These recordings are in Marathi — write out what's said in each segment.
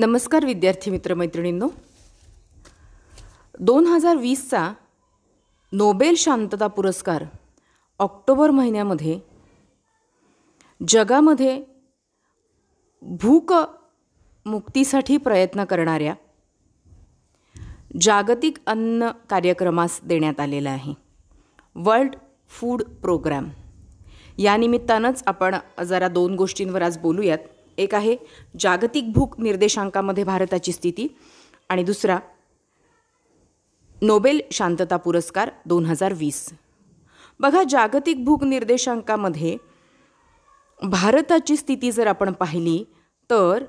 नमस्कार विद्यार्थी मित्रमैत्रिणींनो दोन हजार वीसचा नोबेल शांतता पुरस्कार ऑक्टोबर महिन्यामध्ये जगामध्ये भूक मुक्तीसाठी प्रयत्न करणाऱ्या जागतिक अन्न कार्यक्रमास देण्यात आलेला आहे वर्ल्ड फूड प्रोग्रॅम यानिमित्तानंच आपण जरा दोन गोष्टींवर आज बोलूयात एक आहे जागतिक भूक निर्देशांकामध्ये भारताची स्थिती आणि दुसरा नोबेल शांतता पुरस्कार दोन हजार वीस बघा जागतिक भूक निर्देशांकामध्ये भारताची स्थिती जर आपण पाहिली तर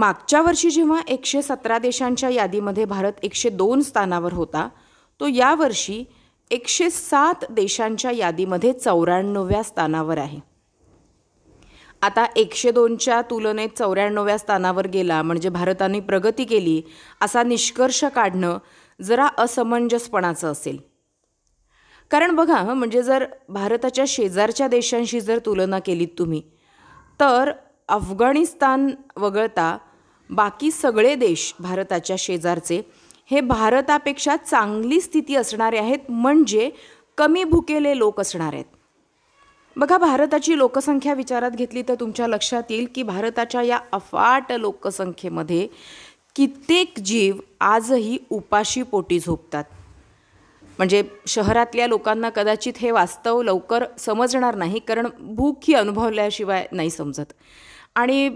मागच्या वर्षी जेव्हा एकशे सतरा देशांच्या यादीमध्ये भारत एकशे दोन स्थानावर होता तो यावर्षी एकशे सात देशांच्या यादीमध्ये चौऱ्याण्णव्या स्थानावर आहे आता एकशे दोनच्या तुलनेत चौऱ्याण्णव्या स्थानावर गेला म्हणजे भारताने प्रगती केली असा निष्कर्ष काढणं जरा असमंजसपणाचं असेल कारण बघा म्हणजे जर भारताच्या शेजारच्या देशांशी जर तुलना केलीत तुम्ही तर अफगाणिस्तान वगळता बाकी सगळे देश भारताच्या शेजारचे हे भारतापेक्षा चांगली स्थिती असणारे आहेत म्हणजे कमी भुकेले लोक असणार आहेत बघा भारताची लोकसंख्या विचारात घेतली तर तुमच्या लक्षात येईल की भारताच्या या अफाट लोकसंख्येमध्ये कित्येक जीव आजही उपाशी पोटी झोपतात म्हणजे शहरातल्या लोकांना कदाचित हे वास्तव लवकर समजणार नाही कारण भूक ही अनुभवल्याशिवाय नाही समजत आणि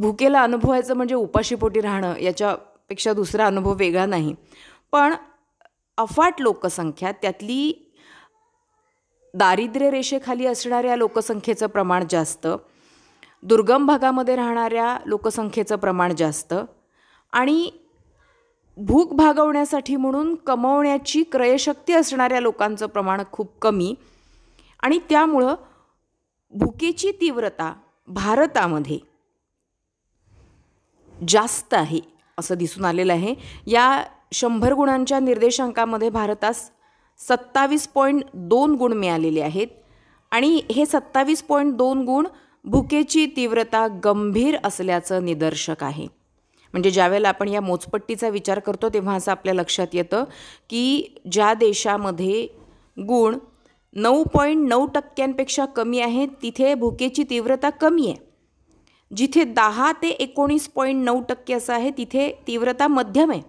भूकेला अनुभवायचं म्हणजे उपाशीपोटी राहणं याच्यापेक्षा दुसरा अनुभव वेगळा नाही पण अफाट लोकसंख्या त्यातली दारिद्र्य रेषेखाली असणाऱ्या लोकसंख्येचं प्रमाण जास्त दुर्गम भागामध्ये राहणाऱ्या लोकसंख्येचं प्रमाण जास्त आणि भूक भागवण्यासाठी म्हणून कमवण्याची क्रयशक्ती असणाऱ्या लोकांचं प्रमाण खूप कमी आणि त्यामुळं भुकेची तीव्रता भारतामध्ये जास्त आहे असं दिसून आलेलं आहे या शंभर गुणांच्या निर्देशांकामध्ये भारतास सत्तावीस पॉईंट दोन गुण मिळालेले आहेत आणि हे सत्तावीस पॉईंट दोन गुण भुकेची तीव्रता गंभीर असल्याचं निदर्शक आहे म्हणजे ज्यावेळेला आपण या मोजपट्टीचा विचार करतो तेव्हा असं आपल्या लक्षात येतं की ज्या देशामध्ये गुण नऊ पॉईंट नऊ टक्क्यांपेक्षा कमी आहे तिथे भुकेची तीव्रता कमी आहे जिथे दहा ते एकोणीस पॉईंट नऊ टक्के असं आहे तिथे तीव्रता मध्यम आहे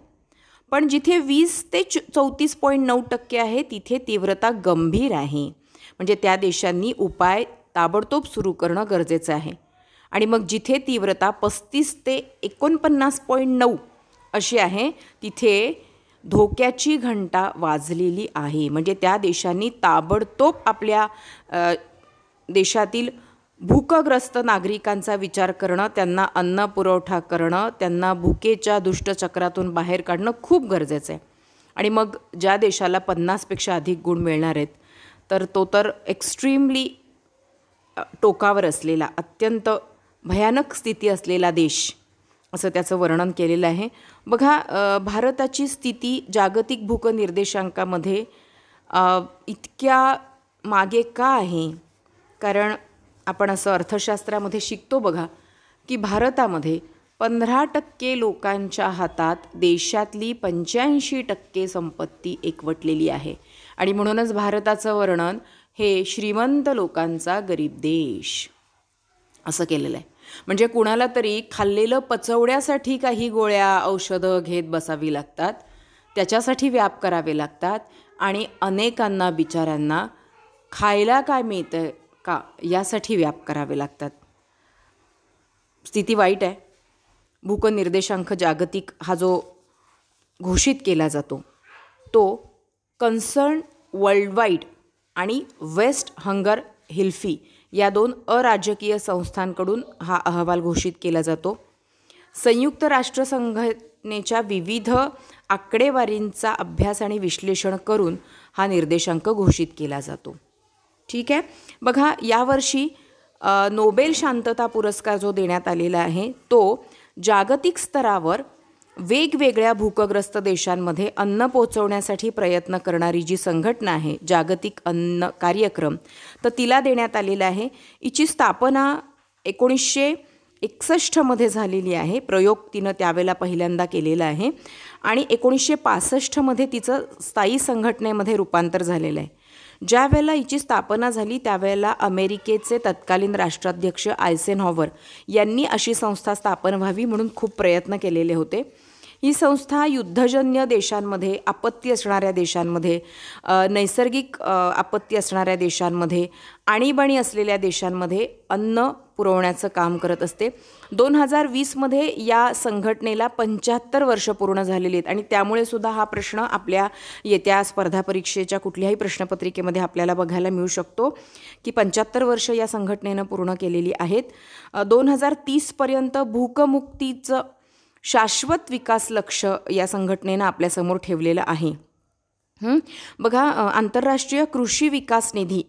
पण जिथे वीस ते च चौतीस पॉईंट नऊ टक्के आहे तिथे तीव्रता गंभीर आहे म्हणजे त्या देशांनी उपाय ताबडतोब सुरू करणं गरजेचं आहे आणि मग जिथे तीव्रता पस्तीस ते एकोणपन्नास पॉईंट नऊ अशी आहे तिथे धोक्याची घंटा वाजलेली आहे म्हणजे त्या देशांनी ताबडतोब आपल्या देशातील भूकग्रस्त नागरिकांचा विचार करणं त्यांना अन्न पुरवठा करणं त्यांना भुकेच्या दुष्टचक्रातून बाहेर काढणं खूप गरजेचं आहे आणि मग ज्या देशाला पन्नासपेक्षा अधिक गुण मिळणार आहेत तर तो तर एक्स्ट्रीमली टोकावर असलेला अत्यंत भयानक स्थिती असलेला देश असं त्याचं वर्णन केलेलं आहे बघा भारताची स्थिती जागतिक भूकनिर्देशांकामध्ये इतक्या मागे का आहे कारण आपण असं अर्थशास्त्रामध्ये शिकतो बघा की भारतामध्ये पंधरा टक्के लोकांच्या हातात देशातली पंच्याऐंशी टक्के संपत्ती एकवटलेली आहे आणि म्हणूनच भारताचं वर्णन हे श्रीमंत लोकांचा गरीब देश असं केलेलं आहे म्हणजे कुणाला तरी खाल्लेलं पचवड्यासाठी काही गोळ्या औषधं घेत बसावी लागतात त्याच्यासाठी व्याप करावे लागतात आणि अनेकांना बिचाऱ्यांना खायला काय मिळतं का यासाठी व्याप करावे लागतात स्थिती वाईट आहे भूकनिर्देशांक जागतिक हा जो घोषित केला जातो तो कन्सर्न वर्ल्डवाईड आणि वेस्ट हंगर हिल्फी या दोन अराजकीय संस्थांकडून हा अहवाल घोषित केला जातो संयुक्त राष्ट्रसंघटनेच्या विविध आकडेवारींचा अभ्यास आणि विश्लेषण करून हा निर्देशांक घोषित केला जातो ठीक आहे बघा यावर्षी नोबेल शांतता पुरस्कार जो देण्यात आलेला आहे तो जागतिक स्तरावर वेगवेगळ्या भूकग्रस्त देशांमध्ये अन्न पोचवण्यासाठी प्रयत्न करणारी जी संघटना आहे जागतिक अन्न कार्यक्रम तर तिला देण्यात आलेला आहे हिची स्थापना एकोणीसशे एकसष्टमध्ये झालेली आहे प्रयोग तिनं त्यावेळेला पहिल्यांदा केलेला आहे आणि एकोणीसशे पासष्टमध्ये तिचं स्थायी संघटनेमध्ये रूपांतर झालेलं आहे ज्या वेळेला हिची स्थापना झाली त्यावेळेला अमेरिकेचे तत्कालीन राष्ट्राध्यक्ष आयसेनहॉवर यांनी अशी संस्था स्थापन व्हावी म्हणून खूप प्रयत्न केलेले होते ही संस्था युद्धजन्य देशांमध्ये आपत्ती असणाऱ्या देशांमध्ये नैसर्गिक आपत्ती असणाऱ्या देशांमध्ये आणीबाणी असलेल्या देशांमध्ये अन्न पुरवण्याचं काम करत असते दोन हजार वीसमध्ये या संघटनेला पंच्याहत्तर वर्ष पूर्ण झालेली आहेत आणि त्यामुळे सुद्धा हा प्रश्न आपल्या येत्या स्पर्धा परीक्षेच्या कुठल्याही प्रश्नपत्रिकेमध्ये आपल्याला बघायला मिळू शकतो की पंच्याहत्तर वर्ष या संघटनेनं पूर्ण केलेली आहेत दोन हजार तीसपर्यंत भूकमुक्तीचं शाश्वत विकास लक्ष या संघटनेनं आपल्यासमोर ठेवलेलं आहे बघा आंतरराष्ट्रीय कृषी विकास निधी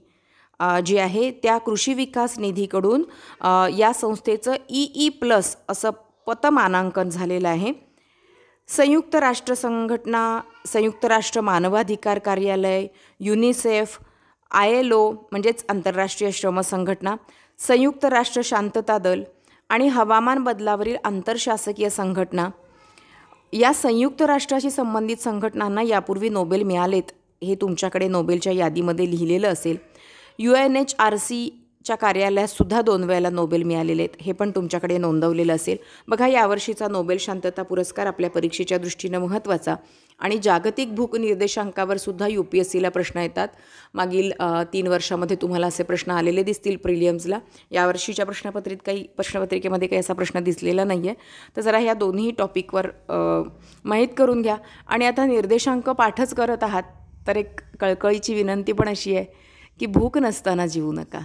जी आहे त्या कृषी विकास निधीकडून या संस्थेचं ई ई प्लस असं पतमानांकन झालेलं आहे संयुक्त राष्ट्र संघटना संयुक्त राष्ट्र मानवाधिकार कार्यालय युनिसेफ आय एल ओ म्हणजेच आंतरराष्ट्रीय श्रम संघटना संयुक्त राष्ट्र शांतता दल आणि हवामान बदलावरील आंतरशासकीय संघटना या संयुक्त राष्ट्राशी संबंधित संघटनांना यापूर्वी नोबेल मिळालेत हे तुमच्याकडे नोबेलच्या यादीमध्ये लिहिलेलं असेल U N H R C च्या सुद्धा दोन वेळेला नोबेल मिळालेले आहेत हे पण तुमच्याकडे नोंदवलेलं असेल बघा यावर्षीचा नोबेल शांतता पुरस्कार आपल्या परीक्षेच्या दृष्टीनं महत्त्वाचा आणि जागतिक भूक निर्देशांकावर सुद्धा यू पी एस सीला प्रश्न येतात मागील तीन वर्षामध्ये तुम्हाला असे प्रश्न आलेले दिसतील प्रिलियम्सला यावर्षीच्या प्रश्नपत्रित काही प्रश्नपत्रिकेमध्ये काही असा प्रश्न दिसलेला नाही आहे तर जरा ह्या दोन्ही टॉपिकवर माहीत करून घ्या आणि आता निर्देशांक पाठच करत आहात तर एक कळकळीची विनंती पण अशी आहे की भूक नसताना जीवू नका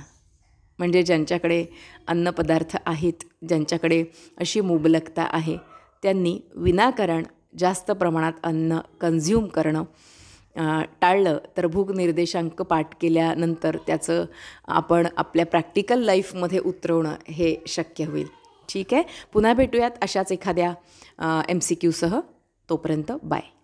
म्हणजे ज्यांच्याकडे अन्नपदार्थ आहेत ज्यांच्याकडे अशी मुबलकता आहे त्यांनी विनाकारण जास्त प्रमाणात अन्न कन्झ्युम करणं टाळलं तर भूक निर्देशांक पाठ केल्यानंतर त्याचं आपण आपल्या प्रॅक्टिकल लाईफमध्ये उतरवणं हे शक्य होईल ठीक आहे पुन्हा भेटूयात अशाच एखाद्या एम सी क्यूसह तोपर्यंत बाय